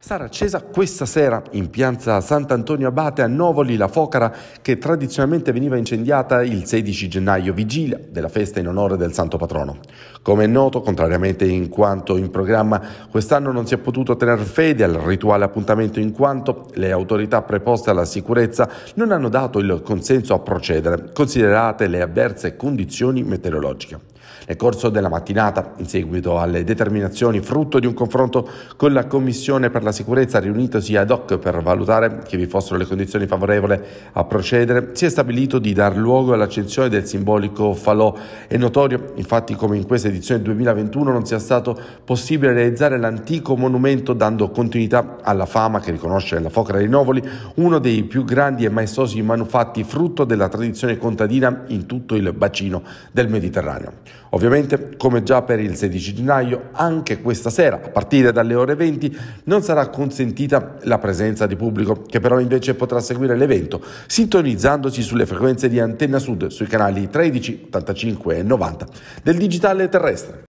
Sarà accesa questa sera in piazza Sant'Antonio Abate a Novoli la focara che tradizionalmente veniva incendiata il 16 gennaio, vigilia della festa in onore del Santo Patrono. Come è noto, contrariamente in quanto in programma, quest'anno non si è potuto tenere fede al rituale appuntamento in quanto le autorità preposte alla sicurezza non hanno dato il consenso a procedere, considerate le avverse condizioni meteorologiche. Nel corso della mattinata, in seguito alle determinazioni frutto di un confronto con la Commissione per la la sicurezza, riunitosi ad hoc per valutare che vi fossero le condizioni favorevoli a procedere, si è stabilito di dar luogo all'accensione del simbolico falò. È notorio, infatti, come in questa edizione 2021 non sia stato possibile realizzare l'antico monumento dando continuità alla fama che riconosce la Focra dei Novoli uno dei più grandi e maestosi manufatti frutto della tradizione contadina in tutto il bacino del Mediterraneo. Ovviamente, come già per il 16 gennaio, anche questa sera, a partire dalle ore 20, non sarà sarà consentita la presenza di pubblico, che però invece potrà seguire l'evento sintonizzandosi sulle frequenze di Antenna Sud sui canali 13, 85 e 90 del digitale terrestre.